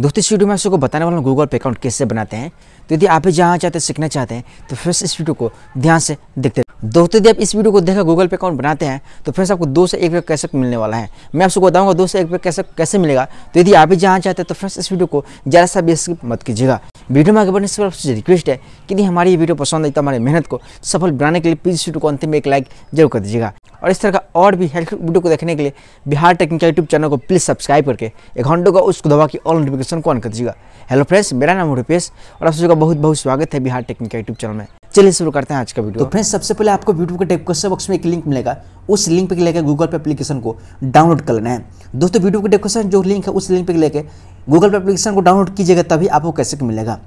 दोस्तों इस वीडियो में आप बताने वाला हूँ गूगल पे अकाउंट कैसे बनाते हैं तो यदि आप भी जहाँ चाहते हैं सीखना चाहते हैं तो फ्रेंड्स इस वीडियो को ध्यान से देखते हैं दोस्तों यदि आप इस वीडियो को देखकर गूगल पे अकाउंट बनाते हैं तो फ्रेंड्स आपको दो से एक रुपये कैसे मिलने वाला है मैं आपको बताऊँगा दो से एक रुपये कैसे कैसे मिलेगा तो यदि आप भी जहाँ चाहते हैं तो फ्रेंड्स इस वीडियो को ज़्यादा सा भी स्किप मत कीजिएगा वीडियो में आगे बढ़ने से आपसे रिक्वेस्ट है कि यदि हमारी ये वीडियो पसंद आई तो हमारी मेहनत को सफल बनाने के लिए प्लीज़ वीडियो को अंतिम एक लाइक जरूर कर दीजिएगा और इस तरह का और भी हेल्प वीडियो को देखने के लिए बिहार टेक्निकल यूट्यूब चैनल को प्लीज़ सब्सक्राइब करके एक घंटों का उसको दबा की ऑल नोटिफिकेशन को ऑन कर दीजिएगा हेलो फ्रेंड्स मेरा नाम रुपेश और आप सभी का बहुत बहुत स्वागत है बिहार टेक्निकल यूट्यूब चैनल में चलिए शुरू करते हैं आज का वीडियो तो फ्रेंड्स सबसे पहले आपको यूट्यूब के डेस्क्रिप्शन बॉक्स में एक लिंक मिलेगा उस लिंक पर लेकर गूगल पे एप्लीकेशन को डाउनलोड कर लेना है दोस्तों वीडियो के डेस्क्रिप्शन जो लिंक है उस लिंक पर लेकर गूगल पे एप्लीकेशन को डाउनलोड कीजिएगा तभी आपको कैसे मिलेगा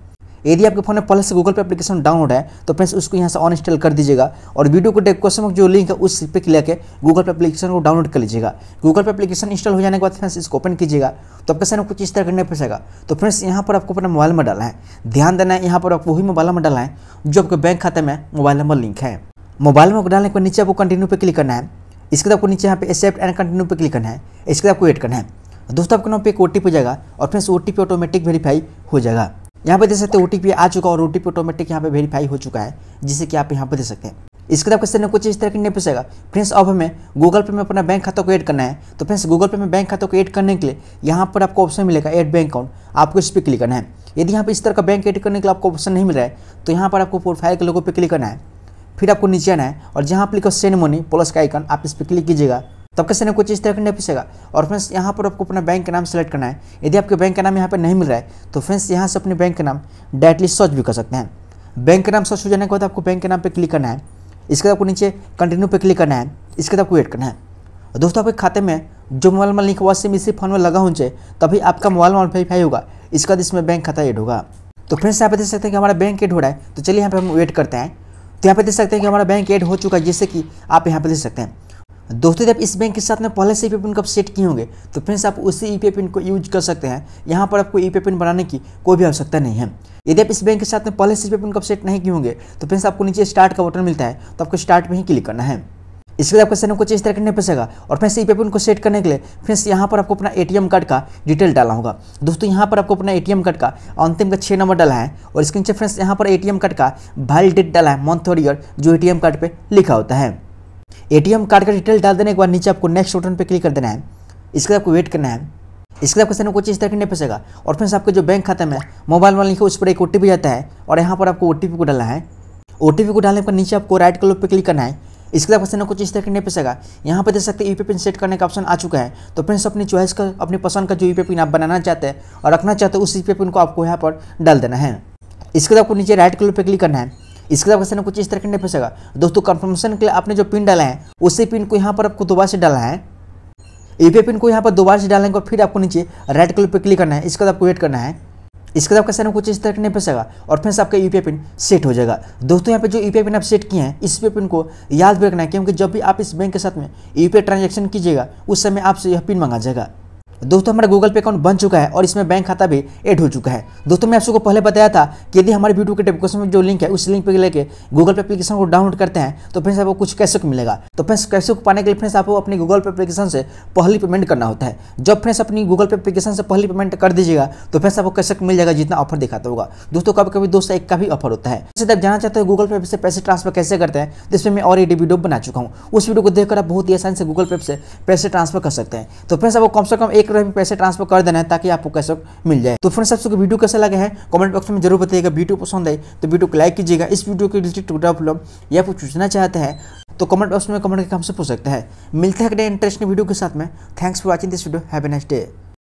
यदि आपके फोन में पहले से गूगल पे एप्लीकेशन डाउनलोड है तो फ्रेंड्स उसको यहाँ से ऑन इंस्टॉल कर दीजिएगा और वीडियो को डेस्क्रिप्शन में जो लिंक है उस पर क्लिक करके गूगल पे एप्लीकेशन को डाउनलोड कर लीजिएगा गूगल पे एप्लीकेशन इंस्टॉल हो जाने के बाद फ्रेंड्स इसको ओपन कीजिएगा तो आपके सामने कुछ इस तरह करने पड़ेगा तो फ्रेंड्स यहाँ पर आपको अपना मोबाइल में डाला है ध्यान देना है यहाँ पर आपको वही मोबाइल नंबर डाला है जो आपके बैंक खाते में मोबाइल नंबर लिंक है मोबाइल नंबर डालने के नीचे आपको कंटिन्यू पर क्लिक करना है इसके बाद आपको नीचे यहाँ पे एक्सेप्ट एंड कंटिन्यू पर क्लिक करना है इसके बाद आपको वेट करना है दोस्तों आपके नाम पे एक ओ टी जाएगा और friends O T automatic verify हो जाएगा यहाँ पर देख सकते हैं ओ आ चुका है और ओ ऑटोमेटिक यहाँ पर वेरीफाई हो चुका है जिसे कि आप यहाँ पर देख सकते हैं इसके बाद क्वेश्चन कुछ इस तरह की नहीं पूछेगा फ्रेंड्स अब हमें गूगल पे में अपना बैंक खाता को ऐड करना है तो फ्रेंड्स गूगल पे में बैंक खाता को ऐड करने के लिए यहाँ पर आपको ऑप्शन मिलेगा ऐड बैंक अकाउंट आपको इस पर क्लिक करना है यदि यहाँ पर इस तरह का बैंक ऐड करने के लिए आपको ऑप्शन नहीं मिल रहा है तो यहाँ पर आपको प्रोफाइल के लोगों पर क्लिक करना है फिर आपको नीचे आना है और जहाँ पर लिखो सेंड मनी प्लस का आइकन आप इस पर क्लिक कीजिएगा तब कैसे ना कुछ इस तरह नहीं पूछेगा और फ्रेंड्स यहाँ पर आपको अपना बैंक का नाम सेलेक्ट करना है यदि आपके बैंक का नाम यहाँ पर नहीं मिल रहा है तो फ्रेंड्स यहाँ से अपने बैंक का नाम डायरेक्टली सर्च भी कर सकते हैं बैंक का नाम सर्च हो जाने के बाद आपको बैंक के नाम पर क्लिक करना है इसके बाद आपको नीचे कंटिन्यू पर क्लिक करना है इसके बाद आपको वेट करना है दोस्तों आपके खाते में जो मोबाइल नंबर लिखा हुआ सिम इसी फोन में लगा होना तभी आपका मोबाइल नंबर वेरीफाई होगा इसके बाद इसमें बैंक खाता एड होगा तो फ्रेंड्स यहाँ पे देख सकते हैं कि हमारा बैंक एड हो रहा है तो चलिए यहाँ पे हम वेट करते हैं तो यहाँ पे देख सकते हैं कि हमारा बैंक एड हो चुका है जैसे कि आप यहाँ पे देख सकते हैं दोस्तों जब इस बैंक के साथ में पहले से ई पे पिन को सेट किए होंगे तो फ्रेंड्स आप उसी ई पे पिन को यूज कर सकते हैं यहाँ पर आपको ई पे पिन बनाने की कोई भी आवश्यकता नहीं है यदि आप इस बैंक के साथ में पहले से ई पे पिन को सेट नहीं किए होंगे तो से आपको नीचे स्टार्ट का बटन मिलता है तो आपको स्टार्ट में ही क्लिक करना है इसके लिए आपका सैनम को चेंज तरह करने पड़ेगा और फ्रेंड्स ई पे पिन को सेट करने के लिए से यहाँ पर आपको अपना एटीएम कार्ड का डिटेल डालना होगा दोस्तों यहाँ पर आपको अपना एटीएम कार्ड का अंतिम का छः नंबर डाला है और इसके नीचे फ्रेंड्स यहाँ पर एटीएम कार्ड का वैलिड डेट डाला है मंथ और ईयर जो एटीएम कार्ड पर लिखा होता है एटीएम कार्ड का डिटेल डाल देने के बाद नीचे आपको नेक्स्ट बटन पर क्लिक कर देना है इसके लिए आपको वेट करना है इसके लिए आपके सामने कुछ इस तरह नहीं फंसेगा और फ्रेंड्स आपके जो बैंक खाते में मोबाइल वाले लिखे उस पर एक ओ जाता है और यहाँ पर आपको ओ को डालना है ओ को डालने पर नीचे आपको राइट कलर पर क्लिक करना है इसके लिए आपको कुछ इस तरह नहीं पैसेगा यहाँ पर देख सकते हैं यू पिन सेट करने का ऑप्शन आ चुका है तो फ्रेंड्स अपनी चॉइस का अपनी पसंद का जो यू e पिन आप बनाना चाहते हैं और रखना चाहते हैं उस यू e पिन को आपको यहाँ पर डाल देना है इसके लिए आपको नीचे राइट कलर पर क्लिक करना है इसके साथ क्वेश्चन कुछ इस तरह नहीं पूछेगा दोस्तों कन्फर्मेशन के लिए आपने जो पिन डाला है उसी पिन को यहाँ पर आपको दोबारा से डाला है यूपीआई पिन को यहाँ पर दोबारा से डालने के बाद फिर आपको नीचे रेड कलर पर क्लिक करना है इसके बाद आपको वेट करना है इसके बाद आपका कुछ इस तरह नहीं फंसेगा और फिर से आपका यू पिन सेट हो जाएगा दोस्तों यहाँ पे जो यू पिन आप सेट किए हैं इस पिन को याद भी रखना है क्योंकि जब भी आप इस बैंक के साथ में यू ट्रांजेक्शन कीजिएगा उस समय आपसे यह पिन मांगा जाएगा दोस्तों हमारा गूगल पे अकाउंट बन चुका है और इसमें बैंक खाता भी एड हो चुका है दोस्तों मैं आप सबको पहले बताया था कि यदि हमारे वीडियो के डिस्क्रिप्शन में जो लिंक है उस लिंक पर लेकर गूगल पे एप्लीकेशन को डाउनलोड करते हैं तो फ्रेंड्स आपको कुछ कैसे को मिलेगा तो फ्रेंड्स कैसे को पाने के लिए फ्रेंड्स आपको अपनी गूगल पे एप्लीकेशन से पहली पेमेंट करना होता है जब फ्रेंड्स अपनी गूगल पे अपलीकेशन से पहली पेमेंट कर दीजिएगा तो फ्रेंड्स आपको कैसे मिल जाएगा जितना ऑफर दिखाता होगा दोस्तों कभी कभी दोस्तों एक का भी ऑफर होता है जैसे आप जाना चाहते हो गूगल पे से पैसे ट्रांसफर कैसे करते हैं तो इसमें मैं ऑलरेडी वीडियो बना चुका हूँ उस वीडियो को देखकर आप बहुत ही आसान से गूगल पे से पैसे ट्रांसफर कर सकते हैं तो फ्रेंड्स आपको कम से कम एक तरह भी पैसे ट्रांसफर कर देना है ताकि आपको कैसे मिल जाए तो फ्रेंड्स आप वीडियो कैसा लगा है कमेंट बॉक्स में जरूर बताइएगा वीडियो पसंद आए तो वीडियो को लाइक कीजिएगा इस वीडियो के रिलेटेड टूटा उपलब्ध या कुछ पूछना चाहते हैं तो कमेंट बॉक्स में कमेंट करके हमसे पूछ सकते हैं मिलते हैं अगले इंटरेस्टिंग वीडियो के साथ में thanks for watching this video have next day